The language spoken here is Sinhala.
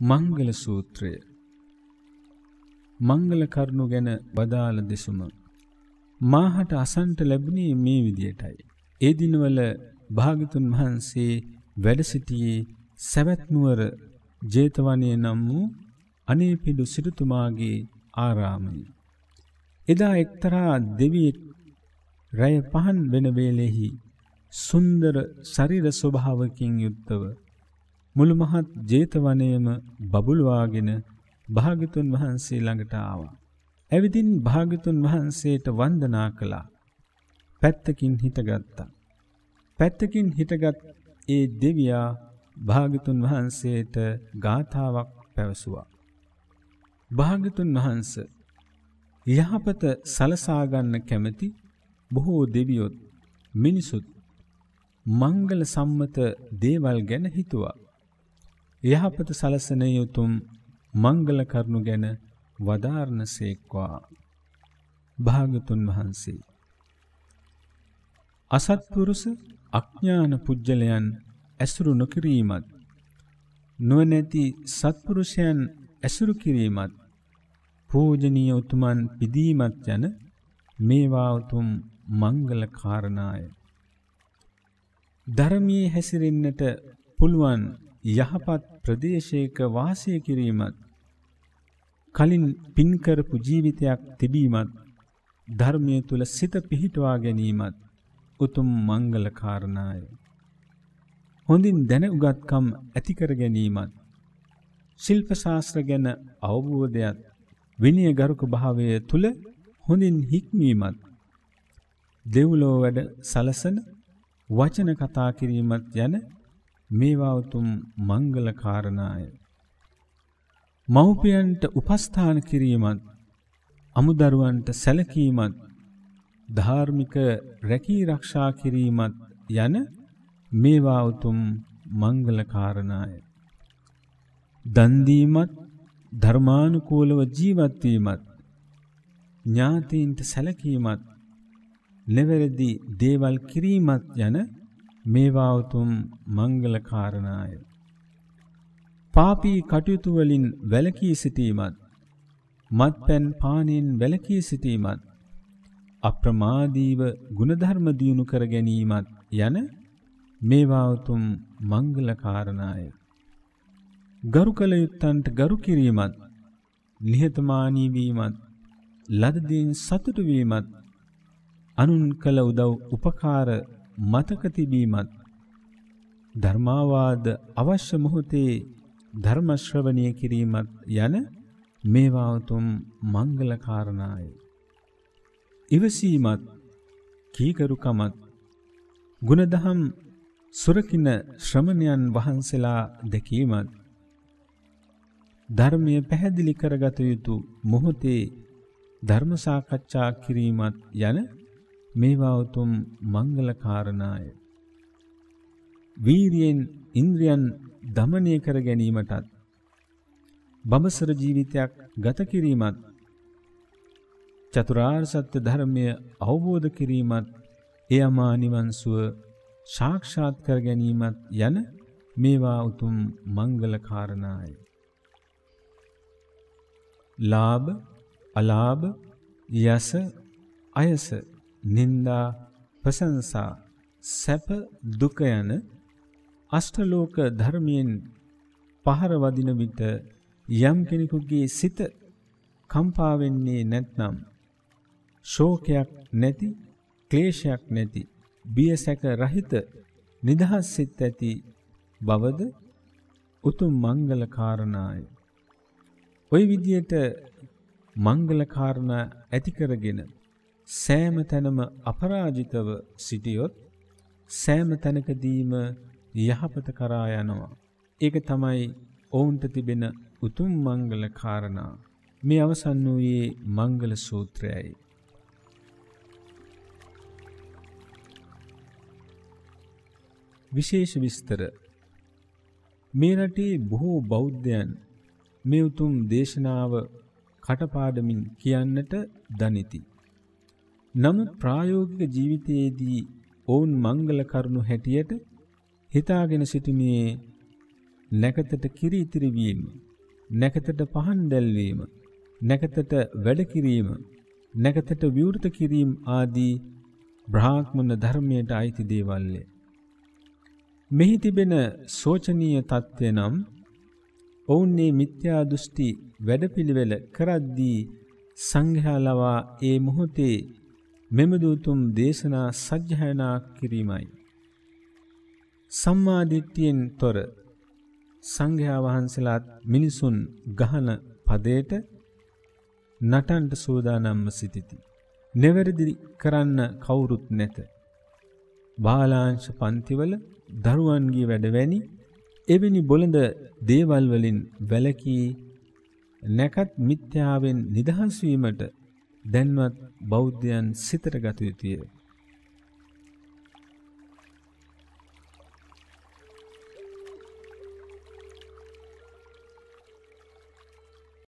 මංගල සූත්‍රය මංගල කරුණු ගැන වදාළ දෙසුම මාහට අසන්ට ලැබුණේ මේ විදියටයි ඒ දිනවල භාගතුන් වහන්සේ වැඩ සිටියේ සවැත් නුවර ජේතවනයේ නම් වූ අනේපිඬු සිටුතුමාගේ ආරාමය එදා එක්තරා දෙවියෙක් රැය පහන් වෙන වේලෙහි සුන්දර ශරීර ස්වභාවකින් යුක්තව මුළු මහත් ජේතවනයම බබුලවාගෙන භාගතුන් වහන්සේ ළඟට ආවා. ඇවිදින් භාගතුන් වහන්සේට වන්දනා කළා. පැත්තකින් හිටගත්තා. පැත්තකින් හිටගත් ඒ දෙවියා භාගතුන් වහන්සේට ගාථාවක් පැවසුවා. භාගතුන් වහන්ස යහපත සලසාගන්න කැමති බොහෝ දෙවියොත් මිනිසුත් මංගල සම්මත දේවල් ගැන හිතුවා. යහපත සලසන යුතුම් මංගල කරුණු ගැන වදාරණසේක්වා භාගතුන් වහන්සේ අසත්පුරුෂ අඥාන පුජ්‍යලයන් ඇසුරු නොකිරීමත් නොනැති සත්පුරුෂයන් ඇසුරු කිරීමත් පූජනීය උතුමන් පිදීමත් යන මේවා උතුම් මංගල කාරණාය ධර්මයේ හැසිරෙන්නට පුළුවන් යහපත් ප්‍රදේශයක වාසය කිරීමත් කලින් පින් කරපු ජීවිතයක් තිබීමත් ධර්මයේ තුල සිත පිහිටවා ගැනීමත් උතුම් මංගල කාරණාය. හොඳින් දැන උගත්කම් ඇති කර ගැනීමත් ශිල්ප ශාස්ත්‍ර ගැන අවබෝධයත් විනය ගරුක භාවය තුල හොඳින් හික්මීමත් දෙව්ලෝ වැඩ සලසන වචන කතා කිරීමත් යන මේවා උතුම් මංගල කාරණාය. මව්පියන්ට උපස්ථාන කිරීමත් අමුදරුවන්ට සැලකීමත් ධාර්මික රැකී රක්ෂා කිරීමත් යන මේවා උතුම් මංගල කාරණාය. දන් දීමත් ධර්මානුකූලව ජීවත් වීමත් ඥාතීන්ට සැලකීමත් නිවැරදි දේවල් කිරීමත් යන මේවා උතුම් මංගල කාරණාය. පාපී කටයුතු වලින් වැළකී සිටීමත් මත්පැන් පානෙන් වැළකී සිටීමත් අප්‍රමාදීව ගුණධර්ම දියුණු කර ගැනීමත් යන මේවා උතුම් මංගල කාරණාය. ගරු කල යුත්තන්ට ගරු කිරීමත් නිහතමානී වීමත් ලදදීන් සතුටු වීමත් අනුන් කළ උදව් උපකාර මතක තිබීමත් ධර්මාවාද අවශ්‍ය මොහොතේ ධර්ම ශ්‍රවණය කිරීමත් යන මේවා උතුම් මංගල කාරණායි. ඉවසීමත් කීකරුකමත් ගුණදහම් සුරකින ශ්‍රමණයන් වහන්සලා දැකීමත් ධර්මය පැහැදිලි කරගත යුතු මොහොතේ ධර්ම සාකච්ඡා කිරීමත් යන මේවා උතුම් මංගල කාරණාය. වීරියෙන් ඉන්ද්‍රියන් দমনය කර ගැනීමටත් බඹසර ජීවිතයක් ගත කිරීමත් චතුරාර්ය සත්‍ය ධර්මය අවබෝධ කිරීමත් ඒ අමා නිවන් සුව සාක්ෂාත් කර ගැනීමත් යන මේවා උතුම් මංගල කාරණායි. ලාභ අලාභ යස අයස නිന്ദා, ප්‍රශංසා, සැප, දුක යන අෂ්ටලෝක ධර්මයෙන් පහර වදින විට යම් කෙනෙකුගේ සිත කම්පා වෙන්නේ නැත්නම් ශෝකයක් නැති, ක්ලේශයක් නැති, බියසැක රහිත නිදහස් සිත් ඇති බවද උතුම් මංගල කාරණාය. ওই විදියට මංගල කාරණා ඇති කරගෙන සෑම තැනම අපරාජිතව සිටියොත් සෑම තැනකදීම යහපත කරා යනවා. ඒක තමයි ඔවුන්ට තිබෙන උතුම් මංගල කාරණා. මේ අවසන් වූයේ මංගල සූත්‍රයයි. විශේෂ විස්තර මේ රටේ බොහෝ බෞද්ධයන් මේ උතුම් දේශනාව කටපාඩමින් කියන්නට දනිති. නමුත් ප්‍රායෝගික ජීවිතයේදී ඔවුන් මංගල කරුණු හැටියට හිතාගෙන සිටීමේ නැකතට කිරි ඉතිරි වීම, නැකතට පහන් දැල්වීම, නැකතට වැඩ කිරීම, නැකතට විවෘත කිරීම ආදී බ්‍රාහ්මණ ධර්මයට අයිති දේවල්ය. මෙහි තිබෙන සෝචනීය తත්ත්වය නම් ඔවුන් මේ මිත්‍යා දෘෂ්ටි වැඩපිළිවෙල කරද්දී සංඝයා ලවා ඒ මොහොතේ මෙම දූතුම් දේශනා සජ්ජහනා කිරීමයි. සම්මාදිට්ඨියෙන් තොර සංඝයා වහන්සේලාත් මිනිසුන් ගහන පදයට නටන්ට සූදානම්ව සිටිති. නිවැරදි කරන්න කවුරුත් නැත. බාලාංශ පන්තිවල දරුවන්ගේ වැඩවැනි එවැනි බොළඳ දේවල් වලින් වැළකී නැකත් මිත්‍යාවෙන් නිදහස් වීමට දැන්වත් බෞද්ධයන් සිතට ගත යුතුය.